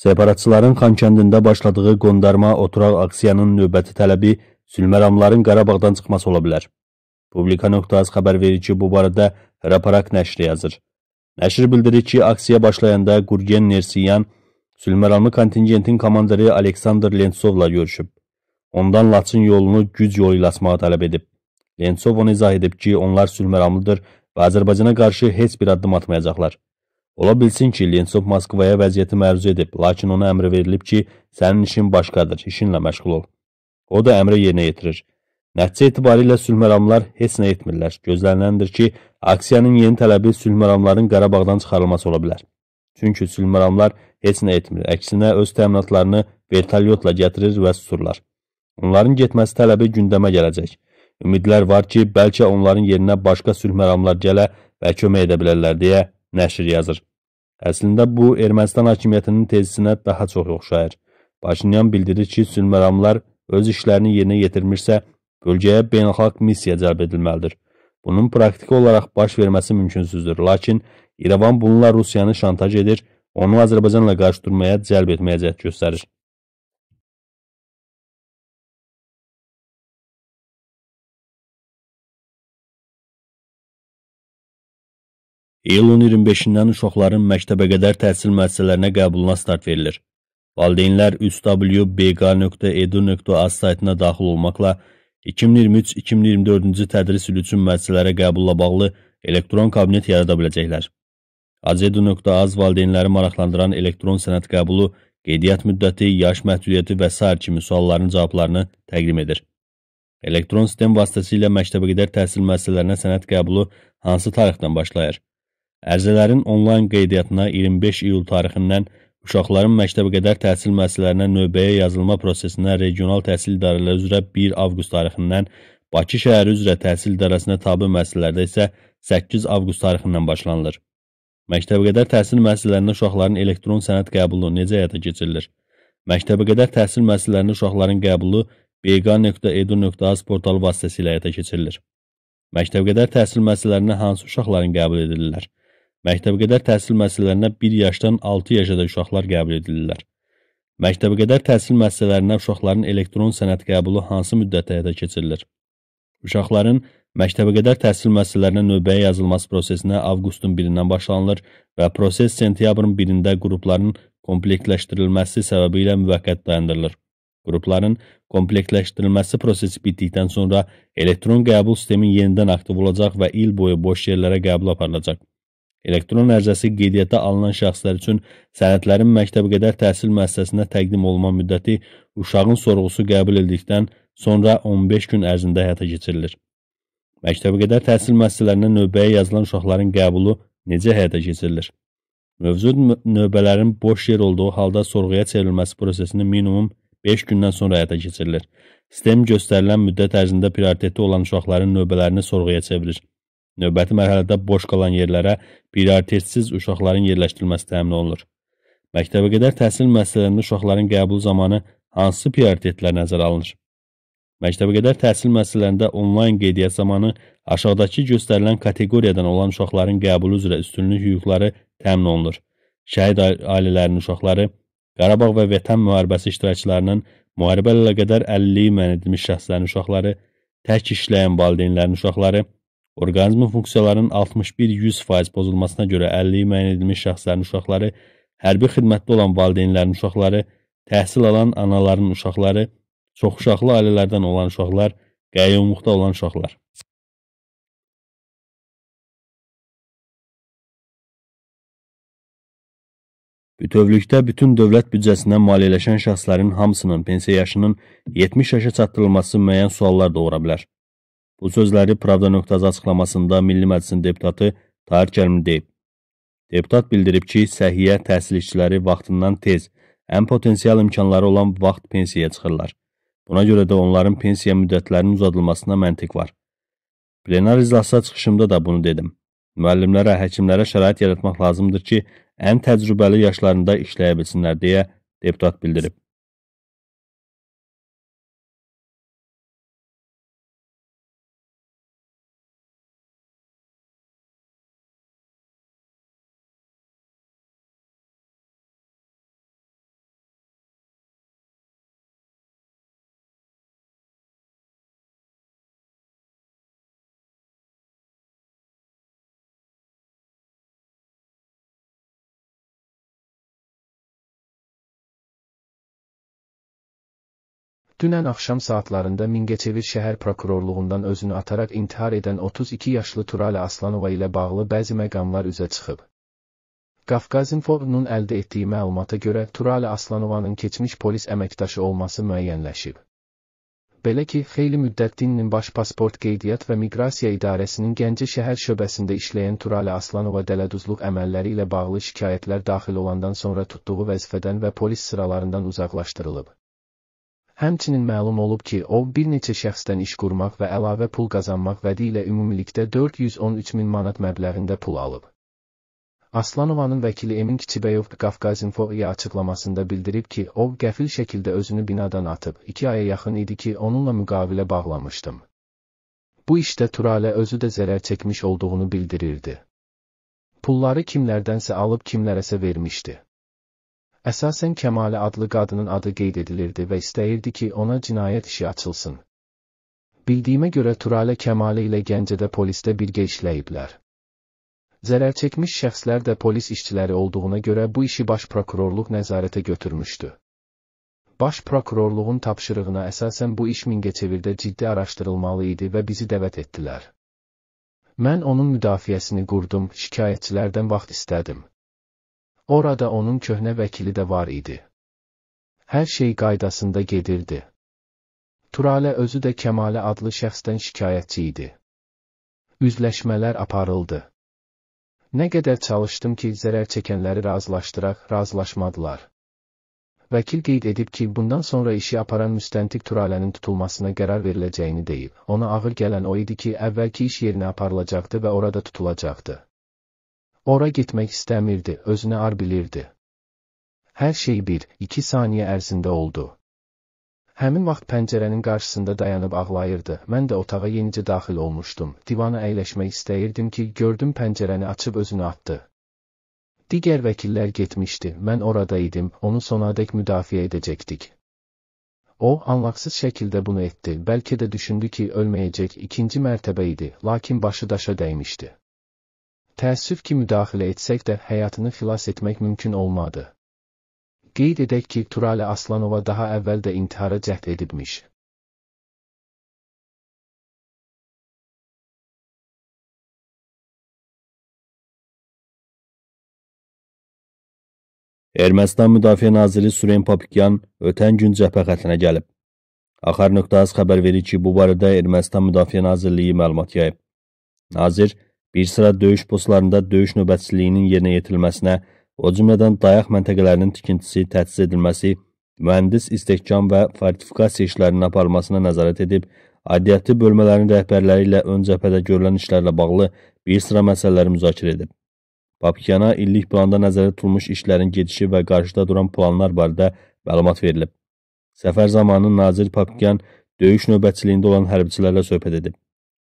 Separatçıların Xankəndində başladığı qondarma oturaq aksiyanın növbəti tələbi sülməramların Qarabağdan çıxması ola bilər. Publika.az xəbər verir ki, bu barədə Raparak nəşri yazır. Nəşr bildirir ki, aksiya başlayanda Gurgen Nersiyan sülməramlı kontingentin komandiri Aleksandr Lentsovla görüşüb. Ondan Laçın yolunu güc yolu ilə asmağa tələb edib. Lentsov onu izah edib ki, onlar sülməramlıdır və Azərbaycana qarşı heç bir addım atmayacaqlar. Ola bilsin ki, Lentsov Moskvaya vəziyyəti məruz edib, lakin ona əmr verilib ki, sənin işin başqadır, işinlə məşğul ol. O da əmri yerinə yetirir. Nəticə itibarilə sülhməramlar heç nə etmirlər. Gözləniləndir ki, aksiyanın yeni tələbi sülhməramların Qarabağdan çıxarılması ola bilər. Çünki sülhməramlar heç nə etmir. Əksinə öz təminatlarını vertolyotla gətirir və susurlar. Onların getməsi tələbi gündəmə gələcək. Ümidlər var ki, bəlkə onların yerinə başqa sülhməramlar gələ və kömək edə bilərlər deyə nəşr yazır. Əslində bu Ermənistan hakimiyyətinin tezisinə daha çox oxşayır. Paşinyan bildirir ki, sülməramlar öz işlərini yerinə yetirmirsə, bölgəyə beynəlxalq missiya cəlb edilməlidir. Bunun praktiki olaraq baş verməsi mümkünsüzdür, lakin İrəvan bununla Rusiyanı şantaj edir, onu Azərbaycanla qarşı durmaya cəlb etməyə cəhd göstərir. İyulun 25-dən uşaqların məktəbəqədər təhsil müəssisələrinə qəbuluna start verilir. Valideynlər üstw.bq.edu.az saytına daxil olmaqla 2023-2024-cü tədris ili üçün müəssisələrə qəbulla bağlı elektron kabinet yarada biləcəklər. azedu.az valideynləri maraqlandıran elektron sənəd qəbulu, qeydiyyat müddəti, yaş məhdudiyyəti və s. kimi sualların cavablarını təqdim edir. Elektron sistem vasitəsilə məktəbəqədər təhsil müəssisələrinə sənəd qəbulu hansı tarixdən başlayır? Ərizələrin onlayn qeydiyyatına 25 iyul tarixindən uşaqların məktəbəqədər təhsil müəssisələrinə növbəyə yazılma prosesinə regional təhsil idarələri üzrə 1 avqust tarixindən Bakı şəhəri üzrə təhsil idarəsinə tabe müəssisələrdə isə 8 avqust tarixindən başlanılır. Məktəbəqədər təhsil müəssisələrində uşaqların elektron sənəd qəbulu necə həyata keçirilir? Məktəbəqədər təhsil müəssisələrində uşaqların qəbulu beyqa.edu.az portalı vasitəsilə həyata keçirilir. Məktəbəqədər təhsil müəssisələrinə hansı uşaqların qəbul edilirlər? Məktəbəqədər təhsil müəssisələrinə 1 yaşdan 6 yaşa qədər uşaqlar qəbul edilirlər. Məktəbəqədər təhsil müəssisələrinə uşaqların elektron sənəd qəbulu hansı müddətə həyata keçirilir? Uşaqların məktəbəqədər təhsil müəssisələrinə növbəyə yazılması prosesinə avqustun 1-dən başlanılır və proses sentyabrın 1-də qrupların komplektləşdirilməsi səbəbi ilə müvəqqəti dayandırılır. Qrupların komplektləşdirilməsi prosesi bitdikdən sonra elektron qəbul sistemi yenidən aktiv olacaq və il boyu boş yerlərə qəbul aparılacaq. Elektron ərizəsi qeydiyyata alınan şəxslər üçün sənədlərin məktəbqədər təhsil müəssisəsinə təqdim olma müddəti uşağın sorğusu qəbul edildikdən sonra 15 gün ərzində həyata keçirilir. Məktəbqədər təhsil müəssisələrinə növbəyə yazılan uşaqların qəbulu necə həyata keçirilir? Mövcud növbələrin boş yer olduğu halda sorğuya çevrilməsi prosesini minimum 5 gündən sonra həyata keçirilir. Sistem göstərilən müddət ərzində prioritetli olan uşaqların növbələrini sorğuya çevirir. Növbəti mərhələdə boş qalan yerlərə prioritetsiz uşaqların yerləşdirilməsi təmin olunur. Məktəbə qədər təhsil müəssisələrində uşaqların qəbulu zamanı hansı prioritetlər nəzərə alınır? Məktəbə qədər təhsil müəssisələrində onlayn qeydiyyat zamanı aşağıdakı göstərilən kateqoriyadan olan uşaqların qəbulu üzrə üstünlük hüquqları təmin olunur. Şəhid ailələrinin uşaqları, Qarabağ və Vətən müharibəsi iştirakçılarının müharibə ilə qədər əlilliyi müəyyən edilmiş şəxslərin uşaqları, tək işləyən valideynlərin uşaqları, Orqanizmin funksiyalarının 61-100% pozulmasına görə 50 müəyyən edilmiş şəxslərin uşaqları, hərbi xidmətdə olan valideynlərin uşaqları, təhsil alan anaların uşaqları, çoxuşaqlı ailələrdən olan uşaqlar, qəyyumluqda olan uşaqlar. Bütövlükdə bütün dövlət büdcəsindən maliyyələşən şəxslərin hamısının pensiya yaşının 70 yaşa çatdırılması müəyyən suallar doğura bilər. Bu sözləri Pravda nöqtəsi açıqlamasında Milli Məclisin deputatı Tahir Kərimi deyib. Deputat bildirib ki, səhiyyə təhsil işçiləri vaxtından tez, ən potensial imkanları olan vaxt pensiyaya çıxırlar. Buna görə də onların pensiya müddətlərinin uzadılmasına məntiq var. Plenar iclasda çıxışımda da bunu dedim. Müəllimlərə, həkimlərə şərait yaratmaq lazımdır ki, ən təcrübəli yaşlarında işləyə bilsinlər deyə deputat bildirib. Dünən axşam saatlarında Mingəçevir şəhər prokurorluğundan özünü ataraq intihar edən 32 yaşlı Turali Aslanova ilə bağlı bəzi məqamlar üzə çıxıb. Qafqazinforunun əldə etdiyi məlumata görə Turali Aslanovanın keçmiş polis əməkdaşı olması müəyyənləşib. Belə ki, xeyli müddət dininin baş pasport qeydiyyat və miqrasiya idarəsinin Gəncə şəhər şöbəsində işləyən Turali Aslanova dələduzluq əməlləri ilə bağlı şikayətlər daxil olandan sonra tutduğu vəzifədən və polis sıralarından uzaqlaşdırılıb. Həmçinin məlum olub ki, o bir neçə şəxsdən iş qurmaq və əlavə pul qazanmaq vədi ilə ümumilikdə 413 min manat məbləğində pul alıb. Aslanovanın vəkili Emin Kiçibəyov Qafqazinfo-ya açıqlamasında bildirib ki, o qəfil şəkildə özünü binadan atıb, iki aya yaxın idi ki, onunla müqavilə bağlamışdım. Bu işdə Turalə özü də zərər çəkmiş olduğunu bildirirdi. Pulları kimlərdənsə alıb kimlərəsə vermişdi. Əsasən Kəmalə adlı qadının adı qeyd edilirdi və istəyirdi ki, ona cinayət işi açılsın. Bildiyimə görə Turalə Kəmalə ilə Gəncədə polisdə birgə işləyiblər. Zərər çəkmiş şəxslər də polis işçiləri olduğuna görə bu işi baş prokurorluq nəzarətə götürmüşdü. Baş prokurorluğun tapşırığına əsasən bu iş Mingəçevirdə ciddi araşdırılmalı idi və bizi dəvət etdilər. Mən onun müdafiəsini qurdum, şikayətçilərdən vaxt istədim. Orada onun köhnə vəkili də var idi. Hər şey qaydasında gedirdi. Turalə özü də Kəmalə adlı şəxsdən şikayətçi idi. Üzləşmələr aparıldı. Nə qədər çalışdım ki, zərər çəkənləri razılaşdıraq, razılaşmadılar. Vəkil qeyd edib ki, bundan sonra işi aparan müstəntiq Turalənin tutulmasına qərar veriləcəyini deyib. Ona ağır gələn o idi ki, əvvəlki iş yerinə aparılacaqdı və orada tutulacaqdı. Ora gitmek istemirdi, özünü ar bilirdi. Her şey bir, iki saniye ərzində oldu. Həmin vaxt pəncərənin qarşısında dayanıb ağlayırdı. Mən də otağa yenicə daxil olmuşdum. Divana əyləşmək istəyirdim ki, gördüm pəncərəni açıb özünü atdı. Digər vəkillər getmişdi. Mən orada idim. Onu sonadək müdafiə edəcəkdik. O, anlaqsız şəkildə bunu etdi. Bəlkə də düşündü ki, ölməyəcək. İkinci mərtəbə idi, lakin başı daşa dəymişdi. Təəssüf ki, müdaxilə etsək də həyatını xilas etmək mümkün olmadı. Qeyd edək ki, Turali Aslanova daha əvvəl də intihara cəhd edibmiş. Ermənistan Müdafiə Naziri Suren Papikyan ötən gün cəbhə xəttinə gəlib. Axar.az xəbər verir ki, bu barədə Ermənistan Müdafiə Nazirliyi məlumat yayıb. Nazir bir sıra döyüş postlarında döyüş növbətçiliyinin yerinə yetirilməsinə, o cümlədən dayaq məntəqələrinin tikintisi təchiz edilməsi, mühəndis istehkam və fortifikasiya işlərinin aparılmasına nəzarət edib, adiyyatlı bölmələrin rəhbərləri ilə ön cəbhədə görülən işlərlə bağlı bir sıra məsələləri müzakirə edib. Papikana illik planda nəzərdə tutulmuş işlərin gedişi və qarşıda duran planlar barədə məlumat verilib. Səfər zamanı Nazir Papikan döyüş növbətçiliyində olan hərbçilərlə söhbət edib.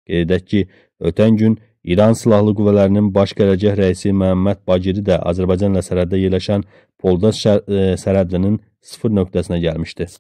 Qeyd edək ki, ötən gün İran Silahlı Qüvvələrinin baş gələcək rəisi Məhəmməd Baciri də Azərbaycanla sərhəddə yerləşən Polda e, sərhədinin sıfır nöqtəsinə gəlmişdi.